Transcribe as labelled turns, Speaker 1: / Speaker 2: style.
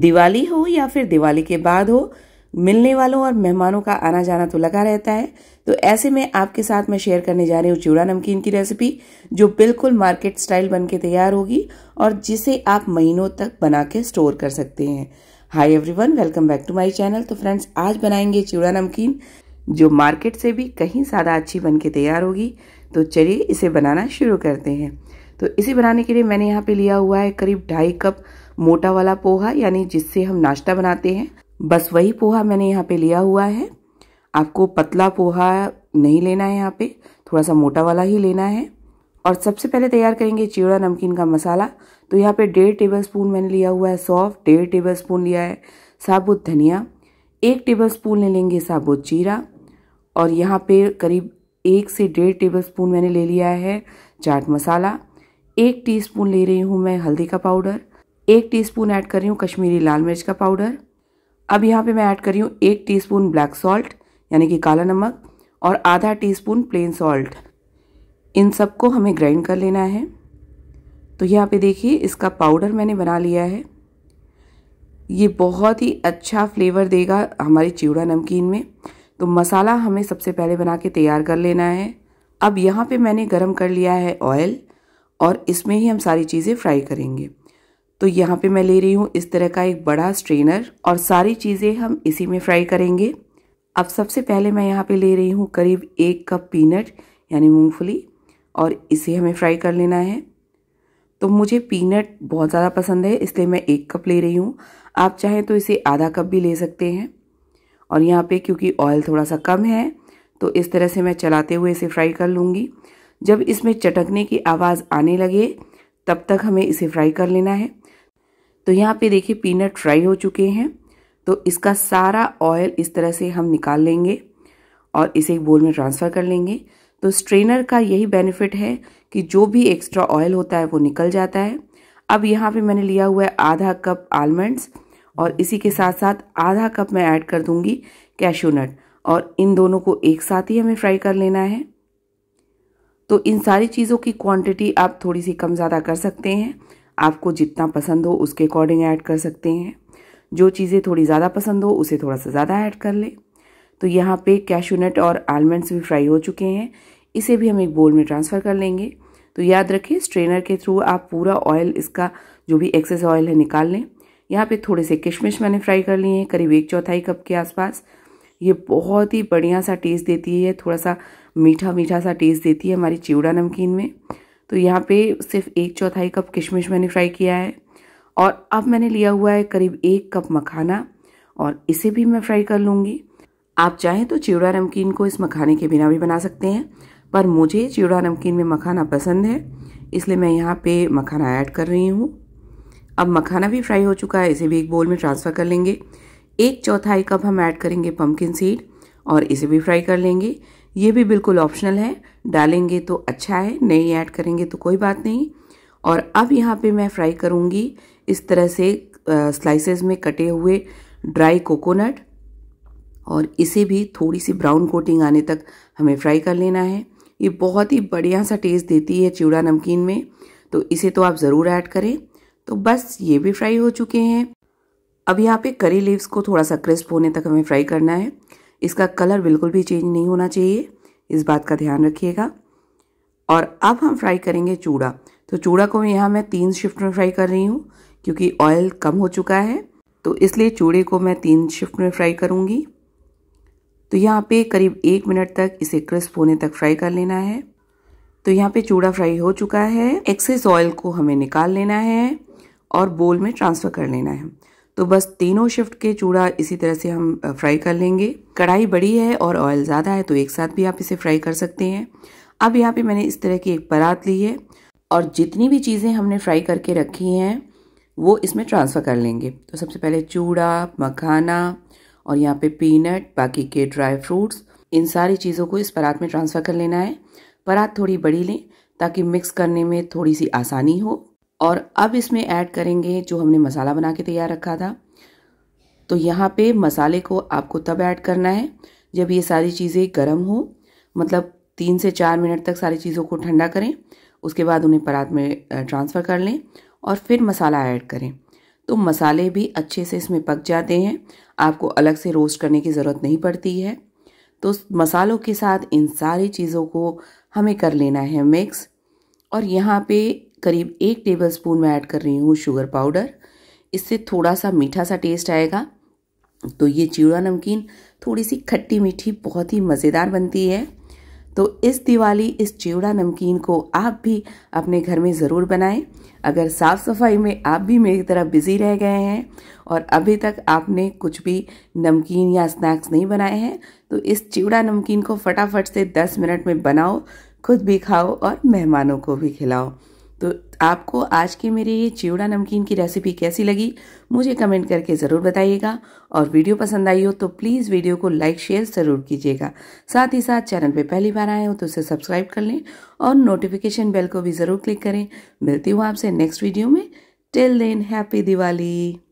Speaker 1: दिवाली हो या फिर दिवाली के बाद हो मिलने वालों और मेहमानों का आना जाना तो लगा रहता है तो ऐसे में आपके साथ मैं शेयर करने जा रही हूँ चूड़ा नमकीन की रेसिपी जो बिल्कुल मार्केट स्टाइल बन के तैयार होगी और जिसे आप महीनों तक बना के स्टोर कर सकते हैं hi everyone welcome back to my channel तो फ्रेंड्स आज बनाएंगे चूड़ा नमकीन जो मार्केट से भी कहीं ज़्यादा अच्छी बन के तैयार होगी तो चलिए इसे बनाना शुरू करते हैं तो इसे बनाने के लिए मैंने यहाँ पर लिया हुआ है करीब ढाई कप मोटा वाला पोहा यानी जिससे हम नाश्ता बनाते हैं बस वही पोहा मैंने यहाँ पे लिया हुआ है आपको पतला पोहा नहीं लेना है यहाँ पे थोड़ा सा मोटा वाला ही लेना है और सबसे पहले तैयार करेंगे चिवड़ा नमकीन का मसाला तो यहाँ पे डेढ़ टेबल स्पून मैंने लिया हुआ है सौफ डेढ़ टेबल स्पून लिया है साबुत धनिया एक टेबल स्पून ले लेंगे साबुत जीरा और यहाँ पे करीब एक से डेढ़ टेबल स्पून मैंने ले लिया है चाट मसाला एक टी ले रही हूँ मैं हल्दी का पाउडर एक टीस्पून ऐड कर रही हूँ कश्मीरी लाल मिर्च का पाउडर अब यहाँ पे मैं ऐड कर रही हूँ एक टीस्पून ब्लैक सॉल्ट यानी कि काला नमक और आधा टीस्पून प्लेन सॉल्ट इन सबको हमें ग्राइंड कर लेना है तो यहाँ पे देखिए इसका पाउडर मैंने बना लिया है ये बहुत ही अच्छा फ्लेवर देगा हमारे चिवड़ा नमकीन में तो मसाला हमें सबसे पहले बना के तैयार कर लेना है अब यहाँ पर मैंने गर्म कर लिया है ऑयल और इसमें ही हम सारी चीज़ें फ्राई करेंगे तो यहाँ पे मैं ले रही हूँ इस तरह का एक बड़ा स्ट्रेनर और सारी चीज़ें हम इसी में फ्राई करेंगे अब सबसे पहले मैं यहाँ पे ले रही हूँ करीब एक कप पीनट यानी मूंगफली और इसे हमें फ्राई कर लेना है तो मुझे पीनट बहुत ज़्यादा पसंद है इसलिए मैं एक कप ले रही हूँ आप चाहें तो इसे आधा कप भी ले सकते हैं और यहाँ पर क्योंकि ऑयल थोड़ा सा कम है तो इस तरह से मैं चलाते हुए इसे फ्राई कर लूँगी जब इसमें चटकने की आवाज़ आने लगे तब तक हमें इसे फ्राई कर लेना है तो यहाँ पे देखिए पीनट फ्राई हो चुके हैं तो इसका सारा ऑयल इस तरह से हम निकाल लेंगे और इसे एक बोल में ट्रांसफ़र कर लेंगे तो स्ट्रेनर का यही बेनिफिट है कि जो भी एक्स्ट्रा ऑयल होता है वो निकल जाता है अब यहाँ पे मैंने लिया हुआ है आधा कप आलमंड्स और इसी के साथ साथ आधा कप मैं ऐड कर दूंगी कैशोनट और इन दोनों को एक साथ ही हमें फ्राई कर लेना है तो इन सारी चीज़ों की क्वांटिटी आप थोड़ी सी कम ज़्यादा कर सकते हैं आपको जितना पसंद हो उसके अकॉर्डिंग ऐड कर सकते हैं जो चीज़ें थोड़ी ज़्यादा पसंद हो उसे थोड़ा सा ज़्यादा ऐड कर लें तो यहाँ पे कैशूनट और आलमंड्स भी फ्राई हो चुके हैं इसे भी हम एक बोल में ट्रांसफ़र कर लेंगे तो याद रखें स्ट्रेनर के थ्रू आप पूरा ऑयल इसका जो भी एक्सेस ऑयल है निकाल लें यहाँ पे थोड़े से किशमिश मैंने फ्राई कर लिए हैं करीब एक चौथाई कप के आसपास ये बहुत ही बढ़िया सा टेस्ट देती है थोड़ा सा मीठा मीठा सा टेस्ट देती है हमारी चिवड़ा नमकीन में तो यहाँ पे सिर्फ एक चौथाई कप किशमिश मैंने फ्राई किया है और अब मैंने लिया हुआ है करीब एक कप मखाना और इसे भी मैं फ्राई कर लूँगी आप चाहें तो चिवड़ा नमकीन को इस मखाने के बिना भी बना सकते हैं पर मुझे चिवड़ा नमकीन में मखाना पसंद है इसलिए मैं यहाँ पे मखाना ऐड कर रही हूँ अब मखाना भी फ्राई हो चुका है इसे भी एक बोल में ट्रांसफ़र कर लेंगे एक चौथाई कप हम ऐड करेंगे पम्पकिन सीड और इसे भी फ्राई कर लेंगे ये भी बिल्कुल ऑप्शनल है डालेंगे तो अच्छा है नहीं ऐड करेंगे तो कोई बात नहीं और अब यहाँ पे मैं फ्राई करूँगी इस तरह से स्लाइसेस में कटे हुए ड्राई कोकोनट और इसे भी थोड़ी सी ब्राउन कोटिंग आने तक हमें फ्राई कर लेना है ये बहुत ही बढ़िया सा टेस्ट देती है चिवड़ा नमकीन में तो इसे तो आप ज़रूर ऐड करें तो बस ये भी फ्राई हो चुके हैं अब यहाँ पे करी लीव्स को थोड़ा सा क्रिस्प होने तक हमें फ्राई करना है इसका कलर बिल्कुल भी चेंज नहीं होना चाहिए इस बात का ध्यान रखिएगा और अब हम फ्राई करेंगे चूड़ा तो चूड़ा को यहाँ मैं तीन शिफ्ट में फ्राई कर रही हूँ क्योंकि ऑयल कम हो चुका है तो इसलिए चूड़े को मैं तीन शिफ्ट में फ्राई करूँगी तो यहाँ पे करीब एक मिनट तक इसे क्रिस्प होने तक फ्राई कर लेना है तो यहाँ पे चूड़ा फ्राई हो चुका है एक्सेस ऑयल को हमें निकाल लेना है और बोल में ट्रांसफ़र कर लेना है तो बस तीनों शिफ्ट के चूड़ा इसी तरह से हम फ्राई कर लेंगे कढ़ाई बड़ी है और ऑयल ज़्यादा है तो एक साथ भी आप इसे फ्राई कर सकते हैं अब यहाँ पे मैंने इस तरह की एक परात ली है और जितनी भी चीज़ें हमने फ्राई करके रखी हैं वो इसमें ट्रांसफ़र कर लेंगे तो सबसे पहले चूड़ा मखाना और यहाँ पे पीनट बाकी के ड्राई फ्रूट्स इन सारी चीज़ों को इस परात में ट्रांसफ़र कर लेना है परात थोड़ी बड़ी लें ताकि मिक्स करने में थोड़ी सी आसानी हो और अब इसमें ऐड करेंगे जो हमने मसाला बना के तैयार रखा था तो यहाँ पे मसाले को आपको तब ऐड करना है जब ये सारी चीज़ें गर्म हो मतलब तीन से चार मिनट तक सारी चीज़ों को ठंडा करें उसके बाद उन्हें परात में ट्रांसफ़र कर लें और फिर मसाला ऐड करें तो मसाले भी अच्छे से इसमें पक जाते हैं आपको अलग से रोस्ट करने की ज़रूरत नहीं पड़ती है तो मसालों के साथ इन सारी चीज़ों को हमें कर लेना है मिक्स और यहाँ पे करीब एक टेबल स्पून मैं ऐड कर रही हूँ शुगर पाउडर इससे थोड़ा सा मीठा सा टेस्ट आएगा तो ये चिड़ा नमकीन थोड़ी सी खट्टी मीठी बहुत ही मज़ेदार बनती है तो इस दिवाली इस चिवड़ा नमकीन को आप भी अपने घर में ज़रूर बनाएं अगर साफ़ सफाई में आप भी मेरी तरह बिज़ी रह गए हैं और अभी तक आपने कुछ भी नमकीन या स्नैक्स नहीं बनाए हैं तो इस चिवड़ा नमकीन को फटाफट से 10 मिनट में बनाओ खुद भी खाओ और मेहमानों को भी खिलाओ तो आपको आज की मेरी ये चिवड़ा नमकीन की रेसिपी कैसी लगी मुझे कमेंट करके ज़रूर बताइएगा और वीडियो पसंद आई हो तो प्लीज़ वीडियो को लाइक शेयर ज़रूर कीजिएगा साथ ही साथ चैनल पे पहली बार आए हो तो उसे सब्सक्राइब कर लें और नोटिफिकेशन बेल को भी ज़रूर क्लिक करें मिलती हूँ आपसे नेक्स्ट वीडियो में टिल देन हैप्पी दिवाली